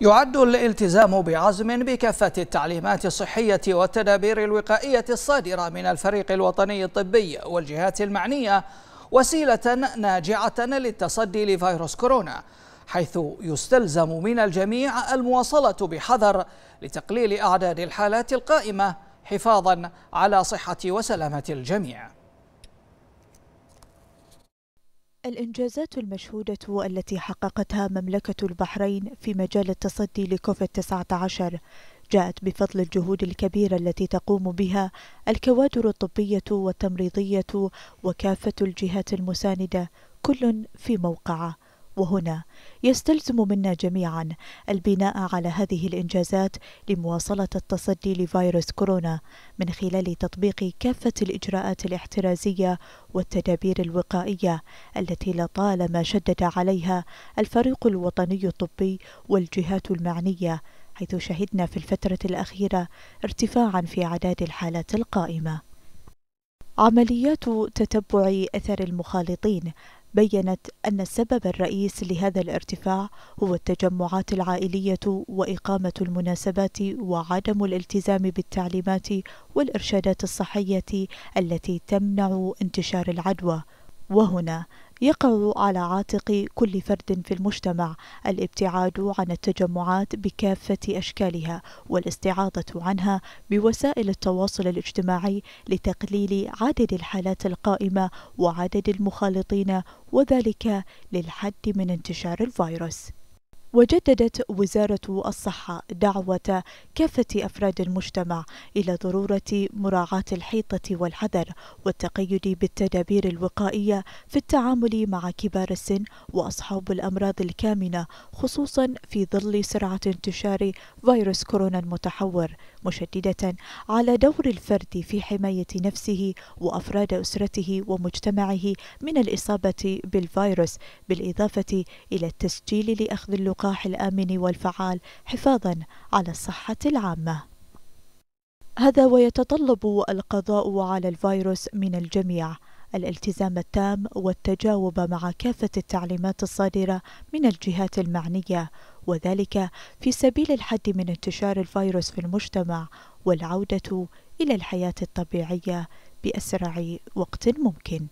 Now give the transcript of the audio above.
يعد الالتزام بعزم بكافة التعليمات الصحية والتدابير الوقائية الصادرة من الفريق الوطني الطبي والجهات المعنية وسيلة ناجعة للتصدي لفيروس كورونا حيث يستلزم من الجميع المواصلة بحذر لتقليل أعداد الحالات القائمة حفاظا على صحة وسلامة الجميع الإنجازات المشهودة التي حققتها مملكة البحرين في مجال التصدي لكوفيد 19 جاءت بفضل الجهود الكبيرة التي تقوم بها الكوادر الطبية والتمريضية وكافة الجهات المساندة كل في موقعه وهنا يستلزم منا جميعا البناء على هذه الانجازات لمواصله التصدي لفيروس كورونا من خلال تطبيق كافه الاجراءات الاحترازيه والتدابير الوقائيه التي لطالما شدد عليها الفريق الوطني الطبي والجهات المعنيه حيث شهدنا في الفتره الاخيره ارتفاعا في اعداد الحالات القائمه عمليات تتبع أثر المخالطين بينت أن السبب الرئيس لهذا الارتفاع هو التجمعات العائلية وإقامة المناسبات وعدم الالتزام بالتعليمات والإرشادات الصحية التي تمنع انتشار العدوى وهنا يقع على عاتق كل فرد في المجتمع الابتعاد عن التجمعات بكافة أشكالها والاستعاضة عنها بوسائل التواصل الاجتماعي لتقليل عدد الحالات القائمة وعدد المخالطين وذلك للحد من انتشار الفيروس وجددت وزارة الصحة دعوة كافة أفراد المجتمع إلى ضرورة مراعاة الحيطة والحذر والتقيد بالتدابير الوقائية في التعامل مع كبار السن وأصحاب الأمراض الكامنة خصوصا في ظل سرعة انتشار فيروس كورونا المتحور مشددة على دور الفرد في حماية نفسه وأفراد أسرته ومجتمعه من الإصابة بالفيروس بالإضافة إلى التسجيل لأخذ اللقاء اللقاح الآمن والفعال حفاظا على الصحة العامة هذا ويتطلب القضاء على الفيروس من الجميع الالتزام التام والتجاوب مع كافة التعليمات الصادرة من الجهات المعنية وذلك في سبيل الحد من انتشار الفيروس في المجتمع والعودة إلى الحياة الطبيعية بأسرع وقت ممكن